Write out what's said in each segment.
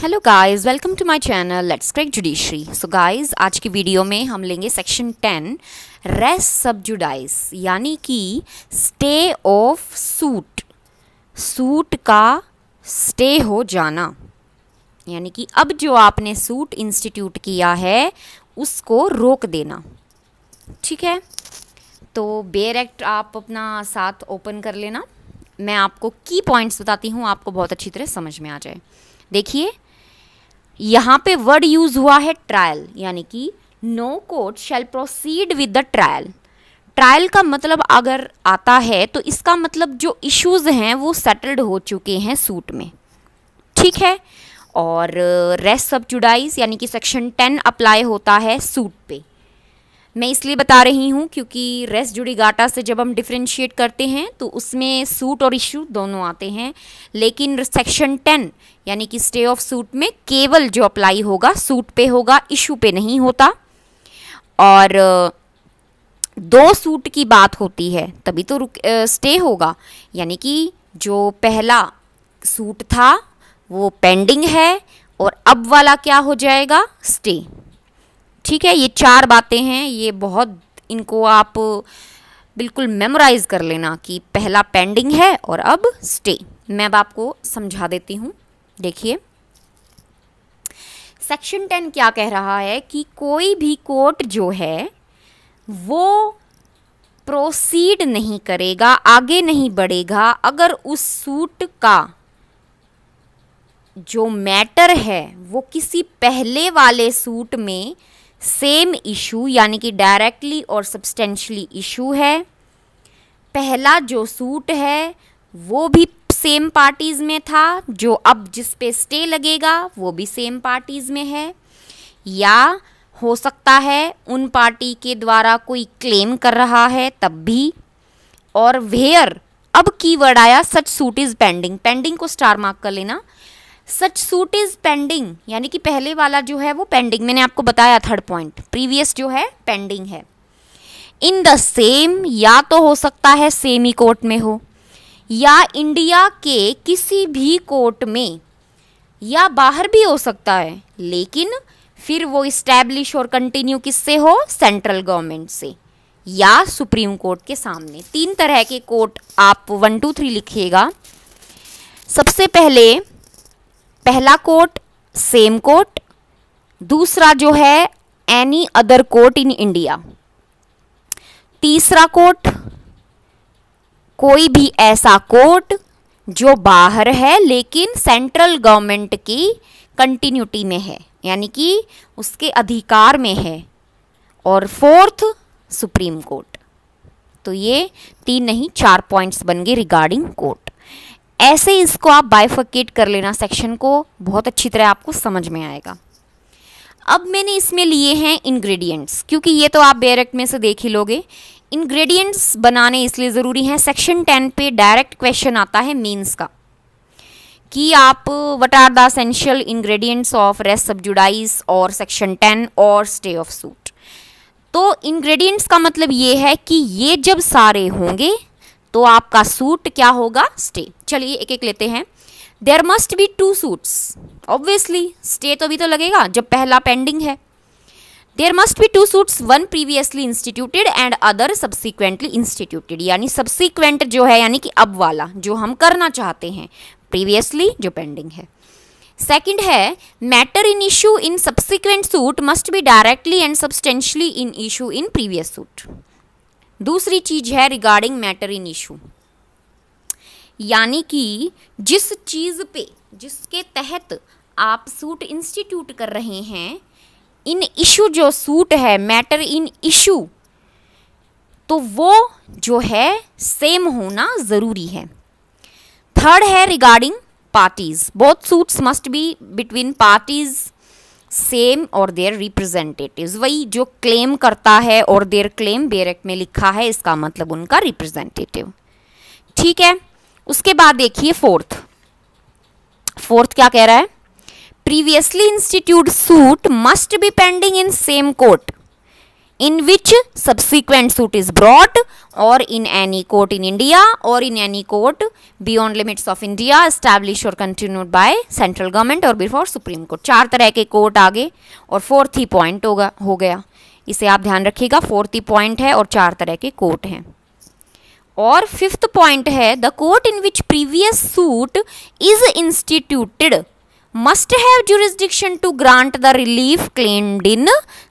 hello guys welcome to my channel let's crack judiciary so guys आज की video में हम लेंगे सेक्शन टेन रेस सब्जुडाइज यानी कि स्टे ऑफ सूट सूट का स्टे हो जाना यानी कि अब जो आपने सूट इंस्टीट्यूट किया है उसको रोक देना ठीक है तो बेयर एक्ट आप अपना साथ ओपन कर लेना मैं आपको की पॉइंट्स बताती हूँ आपको बहुत अच्छी तरह समझ में आ जाए देखिए यहाँ पे वर्ड यूज हुआ है ट्रायल यानी कि no court shall proceed with the trial trial का मतलब अगर आता है तो इसका मतलब जो इश्यूज हैं वो सेटल्ड हो चुके हैं सूट में ठीक है और रेस्ट सब यानी कि सेक्शन टेन अप्लाई होता है सूट पे मैं इसलिए बता रही हूँ क्योंकि रेस जुड़ी गाटा से जब हम डिफ्रेंशिएट करते हैं तो उसमें सूट और इशू दोनों आते हैं लेकिन सेक्शन टेन यानी कि स्टे ऑफ सूट में केवल जो अप्लाई होगा सूट पे होगा इशू पे नहीं होता और दो सूट की बात होती है तभी तो रुक स्टे होगा यानी कि जो पहला सूट था वो पेंडिंग है और अब वाला क्या हो जाएगा स्टे ठीक है ये चार बातें हैं ये बहुत इनको आप बिल्कुल मेमोराइज कर लेना कि पहला पेंडिंग है और अब स्टे मैं अब आपको समझा देती हूँ देखिए सेक्शन टेन क्या कह रहा है कि कोई भी कोर्ट जो है वो प्रोसीड नहीं करेगा आगे नहीं बढ़ेगा अगर उस सूट का जो मैटर है वो किसी पहले वाले सूट में सेम इशू यानी कि डायरेक्टली और सब्सटेंशली इशू है पहला जो सूट है वो भी सेम पार्टीज़ में था जो अब जिस पे स्टे लगेगा वो भी सेम पार्टीज़ में है या हो सकता है उन पार्टी के द्वारा कोई क्लेम कर रहा है तब भी और वेयर अब कीवर्ड आया such suit is pending pending को स्टार मार्क कर लेना सच सूट इज़ पेंडिंग यानी कि पहले वाला जो है वो पेंडिंग मैंने आपको बताया थर्ड पॉइंट प्रीवियस जो है पेंडिंग है इन द सेम या तो हो सकता है सेम ही कोर्ट में हो या इंडिया के किसी भी कोर्ट में या बाहर भी हो सकता है लेकिन फिर वो इस्टेब्लिश और कंटिन्यू किससे हो सेंट्रल गवर्नमेंट से या सुप्रीम कोर्ट के सामने तीन तरह के कोर्ट आप वन टू थ्री लिखिएगा सबसे पहले पहला कोर्ट सेम कोर्ट दूसरा जो है any other court in India तीसरा कोर्ट कोई भी ऐसा कोर्ट जो बाहर है लेकिन सेंट्रल गवर्नमेंट की कंटिन्यूटी में है यानी कि उसके अधिकार में है और फोर्थ सुप्रीम कोर्ट तो ये तीन नहीं चार पॉइंट्स बन गए रिगार्डिंग कोर्ट ऐसे इसको आप बाइफकेट कर लेना सेक्शन को बहुत अच्छी तरह आपको समझ में आएगा अब मैंने इसमें लिए हैं इंग्रेडिएंट्स क्योंकि ये तो आप डायरेक्ट में से देख ही लोगे इंग्रेडिएंट्स बनाने इसलिए ज़रूरी हैं सेक्शन टेन पे डायरेक्ट क्वेश्चन आता है मीन्स का कि आप what are the essential ingredients of res sub judice और सेक्शन टेन और स्टे ऑफ सूट तो इंग्रेडिएंट्स का मतलब ये है कि ये जब सारे होंगे तो आपका सूट क्या होगा स्टे चलिए एक एक लेते हैं there must be two suits obviously stay तो अभी तो लगेगा जब पहला पेंडिंग है there must be two suits one previously instituted and other subsequently instituted यानी सब्सिक्वेंट जो है यानी कि अब वाला जो हम करना चाहते हैं प्रीवियसली जो पेंडिंग है सेकेंड है matter in issue in subsequent suit must be directly and substantially in issue in previous suit दूसरी चीज है रिगार्डिंग मैटर इन इशू यानी कि जिस चीज़ पे जिसके तहत आप सूट इंस्टीट्यूट कर रहे हैं इन इशू जो सूट है मैटर इन इशू तो वो जो है सेम होना ज़रूरी है थर्ड है regarding parties both suits must be between parties same और देयर रिप्रेजेंटेटिव वही जो क्लेम करता है और देयर क्लेम बेरेक में लिखा है इसका मतलब उनका रिप्रेजेंटेटिव ठीक है उसके बाद देखिए फोर्थ फोर्थ क्या कह रहा है previously institute suit must be pending in same court in which subsequent suit is brought और in any court in India और in any court beyond limits of India establish और कंटिन्यूड बाय सेंट्रल गवर्नमेंट और before supreme court चार तरह के court आगे और fourth ही point हो गया इसे आप ध्यान रखिएगा फोर्थ ही पॉइंट है और चार तरह के कोर्ट हैं और फिफ्थ पॉइंट है the court in which previous suit is instituted must have jurisdiction to grant the relief claimed in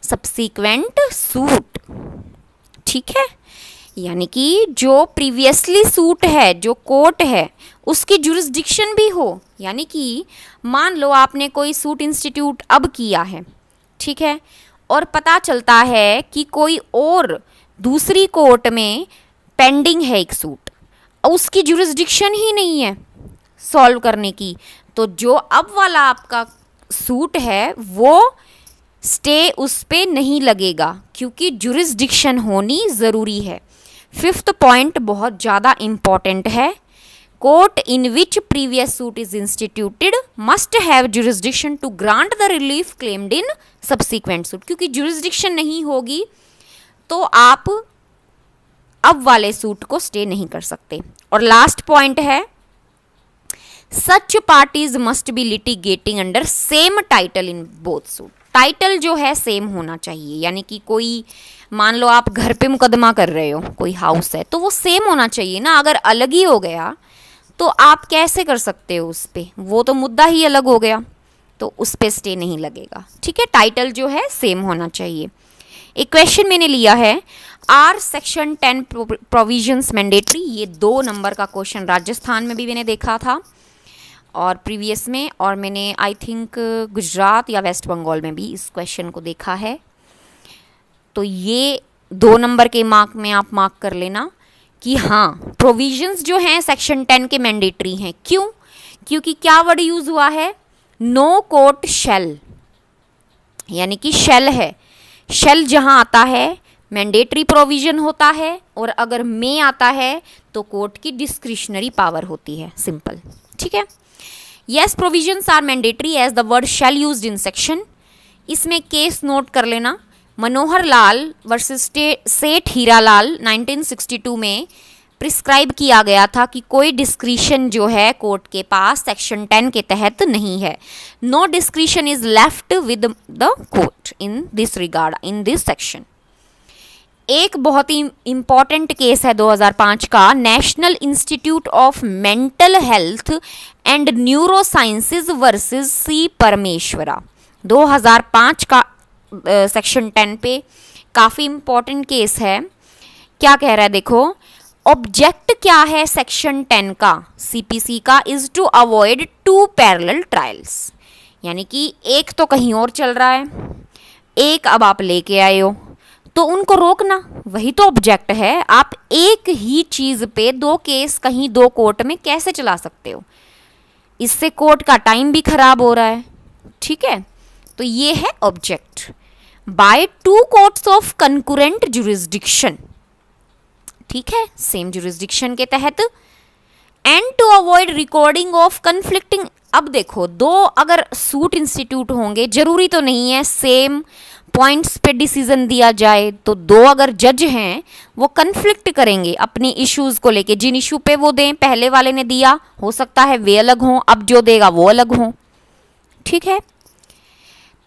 subsequent suit ठीक है यानी कि जो प्रीवियसली सूट है जो कोर्ट है उसकी जुरिस्डिक्शन भी हो यानी कि मान लो आपने कोई सूट इंस्टीट्यूट अब किया है ठीक है और पता चलता है कि कोई और दूसरी कोर्ट में पेंडिंग है एक सूट उसकी जुरिस्डिक्शन ही नहीं है सॉल्व करने की तो जो अब वाला आपका सूट है वो स्टे उस पर नहीं लगेगा क्योंकि जुरिस्डिक्शन होनी ज़रूरी है फिफ्थ पॉइंट बहुत ज़्यादा इम्पॉर्टेंट है court in which previous suit is instituted must have jurisdiction to grant the relief claimed in subsequent suit क्योंकि जुरिस्डिक्शन नहीं होगी तो आप अब वाले सूट को स्टे नहीं कर सकते और लास्ट पॉइंट है such parties must be litigating under same title in both suit title जो है सेम होना चाहिए यानी कि कोई मान लो आप घर पे मुकदमा कर रहे हो कोई हाउस है तो वो सेम होना चाहिए ना अगर अलग ही हो गया तो आप कैसे कर सकते हो उस पर वो तो मुद्दा ही अलग हो गया तो उस पर स्टे नहीं लगेगा ठीक है टाइटल जो है सेम होना चाहिए एक क्वेश्चन मैंने लिया है are section ten provisions mandatory ये दो नंबर का क्वेश्चन राजस्थान में भी मैंने देखा था और प्रीवियस में और मैंने आई थिंक गुजरात या वेस्ट बंगाल में भी इस क्वेश्चन को देखा है तो ये दो नंबर के मार्क में आप मार्क कर लेना कि हाँ प्रोविजंस जो हैं सेक्शन टेन के मैंडेटरी हैं क्यों क्योंकि क्या वर्ड यूज़ हुआ है नो कोट शेल यानी कि शेल है शेल जहाँ आता है मैंडेटरी प्रोविज़न होता है और अगर मे आता है तो कोर्ट की डिस्क्रिशनरी पावर होती है सिंपल ठीक है yes provisions are mandatory as the word shall use in section इसमें केस नोट कर लेना मनोहर लाल वर्सेस सेठ हीरा लाल नाइनटीन में प्रिस्क्राइब किया गया था कि कोई डिस्क्रिशन जो है कोर्ट के पास सेक्शन 10 के तहत नहीं है no discretion is left with the court in this regard in this section एक बहुत ही इम्पॉर्टेंट केस है 2005 का national institute of mental health and neuro sciences versus C Parameshwara 2005 का सेक्शन uh, 10 पे काफ़ी इम्पॉर्टेंट केस है क्या कह रहा है देखो ऑब्जेक्ट क्या है सेक्शन 10 का सीपीसी का is to avoid to parallel trials यानी कि एक तो कहीं और चल रहा है एक अब आप लेके आए हो तो उनको रोकना वही तो ऑब्जेक्ट है आप एक ही चीज़ पे दो केस कहीं दो कोर्ट में कैसे चला सकते हो इससे कोर्ट का टाइम भी खराब हो रहा है ठीक है तो ये है object by to courts of concurrent jurisdiction ठीक है सेम जुरिस्डिक्शन के तहत and to avoid recording of conflicting अब देखो दो अगर सूट इंस्टीट्यूट होंगे जरूरी तो नहीं है सेम पॉइंट्स पे डिसीजन दिया जाए तो दो अगर जज हैं वो कन्फ्लिक्ट करेंगे अपनी इश्यूज को लेके जिन इशू पे वो दें पहले वाले ने दिया हो सकता है वे अलग हों अब जो देगा वो अलग हों ठीक है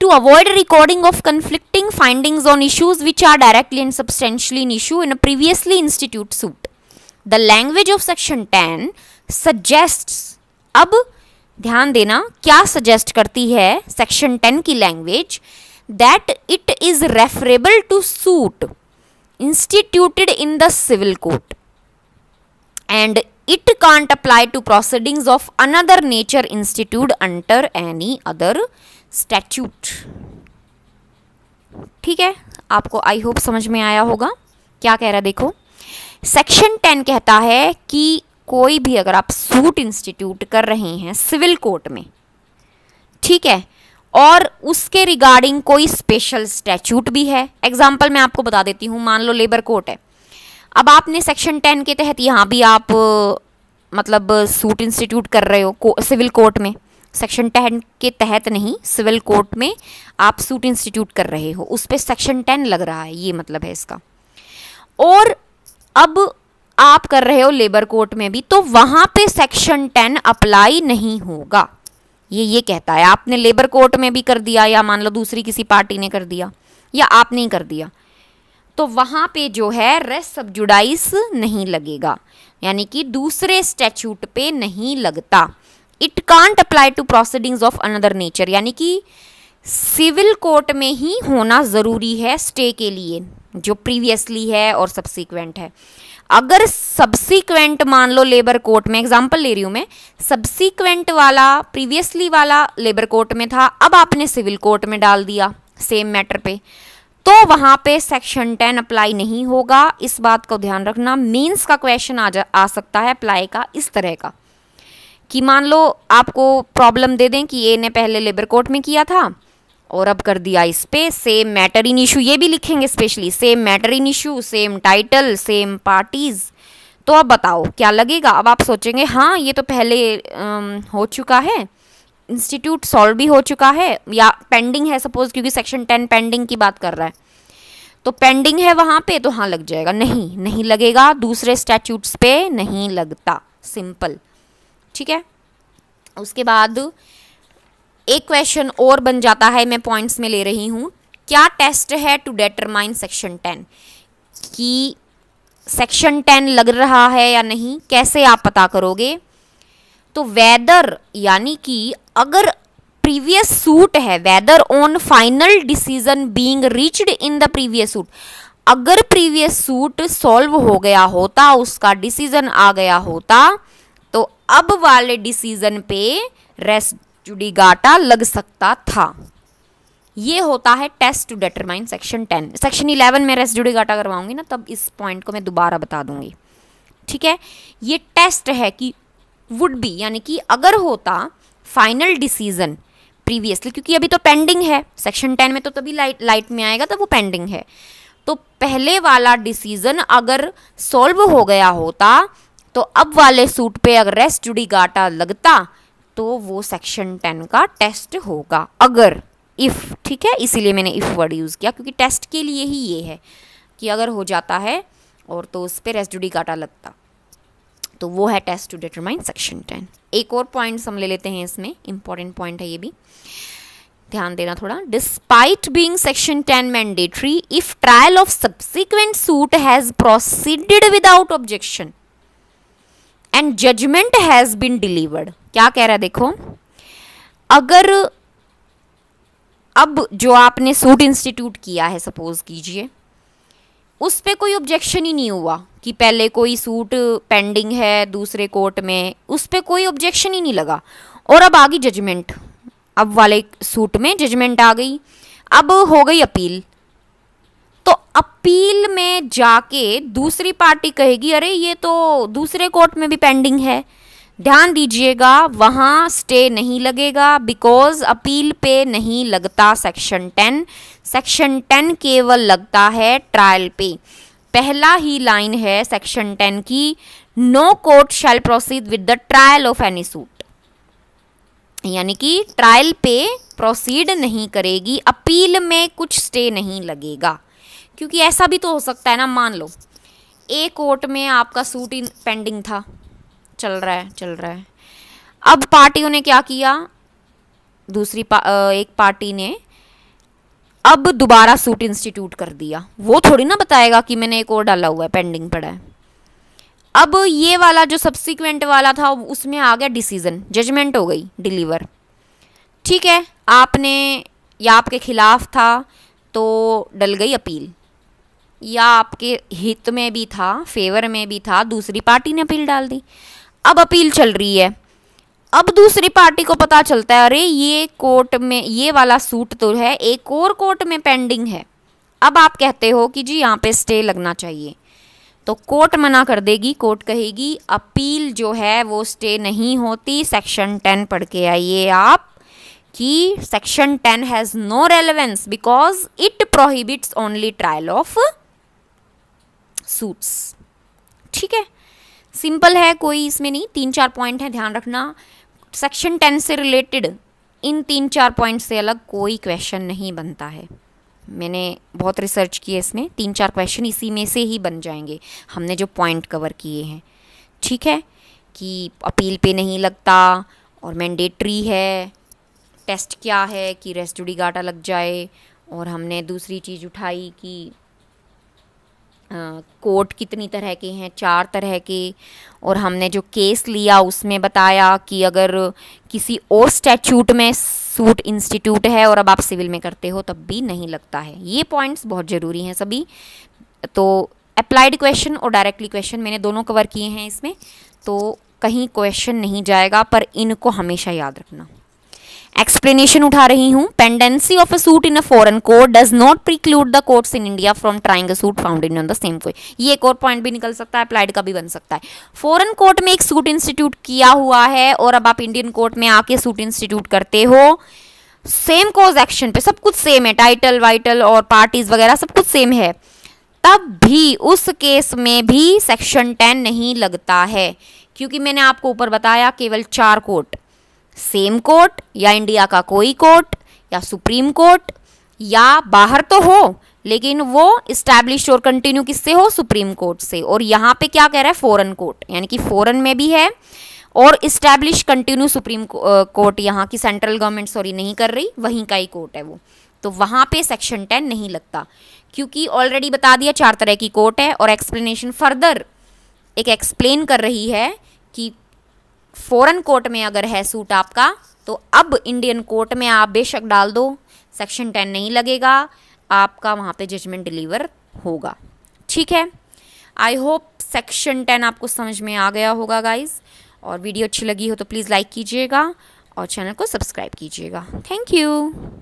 to avoid recording of conflicting findings on issues which are directly and substantially in issue in previously institute suit the language of section ten suggest अब ध्यान देना क्या सजेस्ट करती है सेक्शन टेन की language that it is referable to suit instituted in the civil code and it can't apply to proceedings of another nature instituted under any other statute ठीक है आपको आई होप समझ में आया होगा क्या कह रहा है देखो सेक्शन टेन कहता है कि कोई भी अगर आप सूट इंस्टीट्यूट कर रहे हैं सिविल कोर्ट में ठीक है और उसके रिगार्डिंग कोई स्पेशल स्टैचूट भी है एग्जाम्पल मैं आपको बता देती हूँ मान लो लेबर कोर्ट है अब आपने सेक्शन टेन के तहत यहाँ भी आप मतलब सूट इंस्टीट्यूट कर रहे हो को, सिविल कोर्ट में सेक्शन टेन के तहत नहीं सिविल कोर्ट में आप सूट इंस्टीट्यूट कर रहे हो उस पर सेक्शन टेन लग रहा है ये मतलब है इसका और अब आप कर रहे हो लेबर कोर्ट में भी तो वहाँ पे सेक्शन टेन अप्लाई नहीं होगा ये ये कहता है आपने लेबर कोर्ट में भी कर दिया या मान लो दूसरी किसी पार्टी ने कर दिया या आपने ही कर दिया तो वहाँ पे जो है रेस सब्जुडाइस नहीं लगेगा यानी कि दूसरे स्टैचूट पे नहीं लगता it can't apply to proceedings of another nature यानी कि सिविल कोर्ट में ही होना ज़रूरी है स्टे के लिए जो प्रीवियसली है और सब्सिक्वेंट है अगर सब्सिक्वेंट मान लो लेबर कोर्ट में एग्जाम्पल ले रही हूँ मैं सब्सिक्वेंट वाला प्रीवियसली वाला लेबर कोर्ट में था अब आपने सिविल कोर्ट में डाल दिया सेम मैटर पे तो वहाँ पे सेक्शन टेन अप्लाई नहीं होगा इस बात को ध्यान रखना मीन्स का क्वेश्चन आ जा आ सकता है अप्लाई का इस तरह का कि मान लो आपको प्रॉब्लम दे दें कि ए ने पहले लेबर कोर्ट में किया था और अब कर दिया इस पे सेम मैटर इन इशू ये भी लिखेंगे specially same matter in issue same title same parties तो अब बताओ क्या लगेगा अब आप सोचेंगे हाँ ये तो पहले आ, हो चुका है इंस्टीट्यूट सॉल्व भी हो चुका है या पेंडिंग है सपोज क्योंकि सेक्शन टेन पेंडिंग की बात कर रहा है तो पेंडिंग है वहाँ पे तो हाँ लग जाएगा नहीं नहीं लगेगा दूसरे स्टैट्यूट्स पे नहीं लगता सिंपल ठीक है उसके बाद एक क्वेश्चन और बन जाता है मैं पॉइंट्स में ले रही हूँ क्या टेस्ट है टू डेटरमाइन सेक्शन टेन कि सेक्शन टेन लग रहा है या नहीं कैसे आप पता करोगे तो वेदर यानी कि अगर प्रीवियस सूट है whether on final decision being reached in the previous suit अगर प्रीवियस सूट सॉल्व हो गया होता उसका डिसीजन आ गया होता तो अब वाले डिसीजन पे रेस्ट गाटा लग सकता था ये होता है test to determine section ten section eleven में रेस्ट जुडिगाटा करवाऊंगी ना तब इस पॉइंट को मैं दोबारा बता दूंगी ठीक है ये टेस्ट है कि वुड बी यानी कि अगर होता फाइनल डिसीजन प्रीवियसली क्योंकि अभी तो पेंडिंग है सेक्शन टेन में तो तभी लाइट लाइट में आएगा तो वो पेंडिंग है तो पहले वाला डिसीजन अगर सॉल्व हो गया होता तो अब वाले सूट पे अगर रेस्ट गाटा लगता तो वो सेक्शन टेन का टेस्ट होगा अगर इफ़ ठीक है इसीलिए मैंने इफ़ वर्ड यूज़ किया क्योंकि टेस्ट के लिए ही ये है कि अगर हो जाता है और तो उस पर रेस्टुडी काटा लगता तो वो है test to determine section ten एक और पॉइंट हम ले लेते हैं इसमें इंपॉर्टेंट पॉइंट है ये भी ध्यान देना थोड़ा despite being section ten mandatory if trial of subsequent suit has proceeded without objection and judgment has been delivered क्या कह रहा है देखो अगर अब जो आपने सूट इंस्टीट्यूट किया है सपोज कीजिए उस पर कोई ऑब्जेक्शन ही नहीं हुआ कि पहले कोई सूट पेंडिंग है दूसरे कोर्ट में उस पर कोई ऑब्जेक्शन ही नहीं लगा और अब आ गई जजमेंट अब वाले सूट में जजमेंट आ गई अब हो गई अपील तो अपील में जाके दूसरी पार्टी कहेगी अरे ये तो दूसरे कोर्ट में भी पेंडिंग है ध्यान दीजिएगा वहाँ स्टे नहीं लगेगा बिकॉज अपील पे नहीं लगता सेक्शन टेन सेक्शन टेन केवल लगता है ट्रायल पे पहला ही लाइन है सेक्शन टेन की no court shall proceed with the trial of any suit यानी कि ट्रायल पे प्रोसीड नहीं करेगी अपील में कुछ स्टे नहीं लगेगा क्योंकि ऐसा भी तो हो सकता है ना मान लो ए कोर्ट में आपका सूट पेंडिंग था चल रहा है चल रहा है अब पार्टियों ने क्या किया दूसरी पा, एक पार्टी ने अब दोबारा सूट इंस्टीट्यूट कर दिया वो थोड़ी ना बताएगा कि मैंने एक और डाला हुआ है पेंडिंग पड़ा है अब ये वाला जो सब्सिक्वेंट वाला था उसमें आ गया डिसीजन जजमेंट हो गई डिलीवर ठीक है आपने या आपके खिलाफ था तो डल गई अपील या आपके हित में भी था फेवर में भी था दूसरी पार्टी ने अपील डाल दी अब अपील चल रही है अब दूसरी पार्टी को पता चलता है अरे ये कोर्ट में ये वाला सूट तो है एक और कोर्ट में पेंडिंग है अब आप कहते हो कि जी यहाँ पे स्टे लगना चाहिए तो कोर्ट मना कर देगी कोर्ट कहेगी अपील जो है वो स्टे नहीं होती सेक्शन टेन पढ़ के आइए आप कि section ten has no relevance because it prohibits only trial of suits ठीक है सिंपल है कोई इसमें नहीं तीन चार पॉइंट है ध्यान रखना सेक्शन टेन से रिलेटेड इन तीन चार पॉइंट से अलग कोई क्वेश्चन नहीं बनता है मैंने बहुत रिसर्च की है इसमें तीन चार क्वेश्चन इसी में से ही बन जाएंगे हमने जो पॉइंट कवर किए हैं ठीक है कि अपील पे नहीं लगता और मैंडेटरी है टेस्ट क्या है कि रेस्टुडी गाटा लग जाए और हमने दूसरी चीज़ उठाई कि कोट कितनी तरह के हैं चार तरह के और हमने जो केस लिया उसमें बताया कि अगर किसी और स्टैट्यूट में सूट इंस्टीट्यूट है और अब आप सिविल में करते हो तब भी नहीं लगता है ये पॉइंट्स बहुत ज़रूरी हैं सभी तो अप्लाइड क्वेश्चन और डायरेक्टली क्वेश्चन मैंने दोनों कवर किए हैं इसमें तो कहीं क्वेश्चन नहीं जाएगा पर इनको हमेशा याद रखना एक्सप्लेनेशन उठा रही हूँ pendency of a suit in a foreign court does not preclude the courts in India from trying a suit found in the same कोई ये एक और पॉइंट भी निकल सकता है अप्लाइड का भी बन सकता है फॉरन कोर्ट में एक सूट इंस्टीट्यूट किया हुआ है और अब आप इंडियन कोर्ट में आके सूट इंस्टीट्यूट करते हो सेम कोज एक्शन पे सब कुछ सेम है टाइटल वाइटल और पार्टीज वगैरह सब कुछ सेम है तब भी उस केस में भी सेक्शन टेन नहीं लगता है क्योंकि मैंने आपको ऊपर बताया केवल चार कोर्ट सेम कोर्ट या इंडिया का कोई कोर्ट या सुप्रीम कोर्ट या बाहर तो हो लेकिन वो इस्टेब्लिश और कंटिन्यू किससे हो सुप्रीम कोर्ट से और यहाँ पे क्या कह रहा है फॉरन कोर्ट यानी कि फॉरन में भी है और इस्टेब्लिश कंटिन्यू सुप्रीम कोर्ट यहाँ की सेंट्रल गवर्नमेंट सॉरी नहीं कर रही वहीं का ही कोर्ट है वो तो वहाँ पे सेक्शन टेन नहीं लगता क्योंकि ऑलरेडी बता दिया चार तरह की कोर्ट है और एक्सप्लेनेशन फर्दर एक एक्सप्लेन कर रही है कि फॉरेन कोर्ट में अगर है सूट आपका तो अब इंडियन कोर्ट में आप बेशक डाल दो सेक्शन टेन नहीं लगेगा आपका वहाँ पे जजमेंट डिलीवर होगा ठीक है आई होप सेक्शन टेन आपको समझ में आ गया होगा गाइज और वीडियो अच्छी लगी हो तो प्लीज़ लाइक कीजिएगा और चैनल को सब्सक्राइब कीजिएगा थैंक यू